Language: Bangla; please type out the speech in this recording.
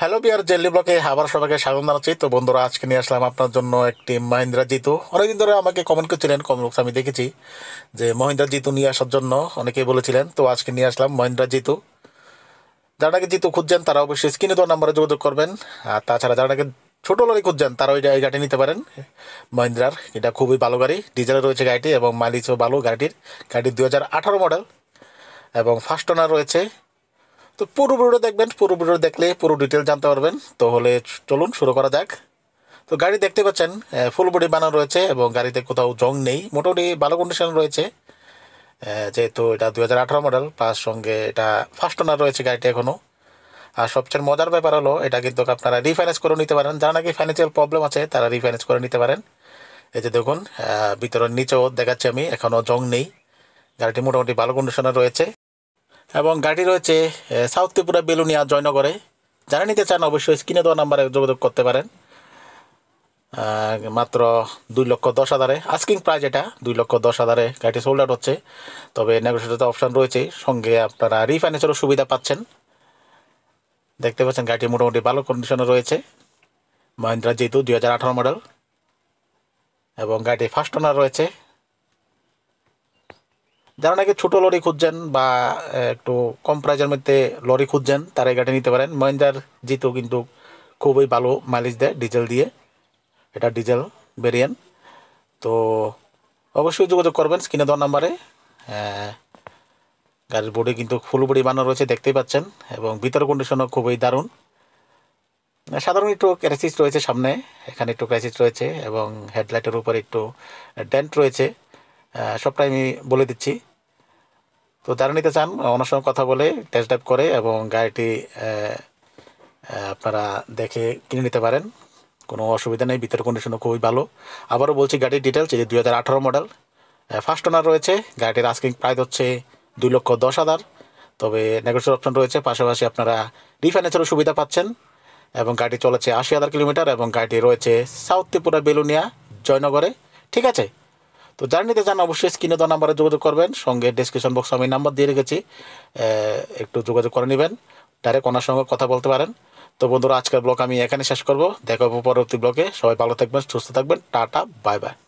হ্যালো বিয়ার জেলি ব্লকে আবার সবাইকে স্বাগত জানাচ্ছি তো বন্ধুরা আজকে নিয়ে আসলাম আপনার জন্য একটি মহিন্দ্রা জিতু অনেকদিন ধরে আমাকে কমেন্ট করছিলেন কমেন্ট বক্সে আমি দেখেছি যে মহিন্দ্রা জিতু নিয়ে আসার জন্য অনেকে বলেছিলেন তো আজকে নিয়ে আসলাম মহিন্দ্রা জিতু যারা নাকি জিতু খুঁজছেন তারা অবশ্যই স্ক্রিনে দেওয়া নাম্বারে যোগাযোগ করবেন আর তাছাড়া যারা নাকি ছোটো লরি খুঁজছেন তারা ওই এই গাড়ি নিতে পারেন মহিন্দ্রার এটা খুবই ভালো গাড়ি ডিজেলের রয়েছে গাড়িটি এবং মাইলেজও ভালো গাড়িটির গাড়িটি দু মডেল এবং ফার্স্ট ওনার রয়েছে তো পুরো ভিডিও দেখবেন পুরো ভিডিও দেখলে পুরো ডিটেল জানতে পারবেন তো হলে চলুন শুরু করা যাক তো গাড়ি দেখতে পাচ্ছেন ফুল বডি বানানো রয়েছে এবং গাড়িতে কোথাও জং নেই মোটামুটি ভালো কন্ডিশন রয়েছে যেহেতু এটা দু হাজার মডেল তার সঙ্গে এটা ফার্স্ট ওনার রয়েছে গাড়িটা এখনও আর সবচেয়ে মজার ব্যাপার হলো এটা কিন্তু আপনারা রিফাইন্যান্স করে নিতে পারেন যারা নাকি ফাইন্যান্সিয়াল প্রবলেম আছে তারা রিফাইন্যান্স করে নিতে পারেন এই যে দেখুন ভিতরের নিচেও দেখাচ্ছি আমি এখনও জং নেই গাড়িটি মোটামুটি ভালো কন্ডিশনে রয়েছে এবং গাড়ি রয়েছে সাউথ ত্রিপুরা বেলুনিয়া জয়নগরে যারা নিতে চান অবশ্যই স্ক্রিনে দেওয়া নাম্বারে যোগাযোগ করতে পারেন মাত্র দুই লক্ষ দশ হাজারে আস্কিং প্রাইজ এটা দুই লক্ষ দশ হাজারে গাড়িটি সোল্ড আউট হচ্ছে তবে নেগোসিয়েটার অপশান রয়েছে সঙ্গে আপনারা রিফাইন্যান্সেরও সুবিধা পাচ্ছেন দেখতে পাচ্ছেন গাড়িটি মোটামুটি ভালো কন্ডিশনে রয়েছে মহিন্দ্রা জিতু দুই মডেল এবং গাড়িটি ফার্স্ট ওনার রয়েছে যারা নাকি ছোটো লরি খুঁজছেন বা একটু কম প্রাইজের মধ্যে লরি খুঁজছেন তারা এই গাড়ি নিতে পারেন মহিন্দ্রার জিতেও কিন্তু খুবই ভালো মাইলেজ দেয় ডিজেল দিয়ে এটা ডিজেল ভেরিয়েন্ট তো অবশ্যই যোগাযোগ করবেন স্ক্রিনে দেওয়ার নাম্বারে গাড়ির বডি কিন্তু ফুল বডি বানানো রয়েছে দেখতেই পাচ্ছেন এবং ভিতর কন্ডিশনও খুবই দারুণ সাধারণ একটু ক্যারাসিস রয়েছে সামনে এখানে একটু ক্যারাসিস রয়েছে এবং হেডলাইটের উপরে একটু ডেন্ট রয়েছে সবটাই আমি বলে দিচ্ছি তো তারা নিতে চান ওনার সঙ্গে কথা বলে টেস্ট ড্রাইভ করে এবং গাড়িটি আপনারা দেখে কিনে নিতে পারেন কোনো অসুবিধা নেই ভিতরের কন্ডিশনও খুবই ভালো আবারও বলছি গাড়ির ডিটেলস এই যে দুই হাজার মডেল ফার্স্ট ওনার রয়েছে গাড়িটির আস্কিং প্রাইস হচ্ছে দুই লক্ষ দশ হাজার তবে নেগোসিয়েট অপশন রয়েছে পাশাপাশি আপনারা রিফাইন্যান্সেরও সুবিধা পাচ্ছেন এবং গাড়িটি চলেছে আশি হাজার কিলোমিটার এবং গাড়িটি রয়েছে সাউথ ত্রিপুরা বেলুনিয়া জয়নগরে ঠিক আছে তো যার নিতে চান অবশ্যই স্ক্রিনে দেওয়া নাম্বারে যোগাযোগ করবেন সঙ্গে ডিসক্রিপশন বক্সে আমি নাম্বার দিয়ে রেখেছি একটু যোগাযোগ করে নেবেন ডাইরেক্ট ওনার সঙ্গে কথা বলতে পারেন তো বন্ধুরা আজকের ব্লগ আমি এখানে শেষ করব দেখা পরবর্তী ব্লগে সবাই ভালো থাকবেন সুস্থ থাকবেন টাটা বাই বাই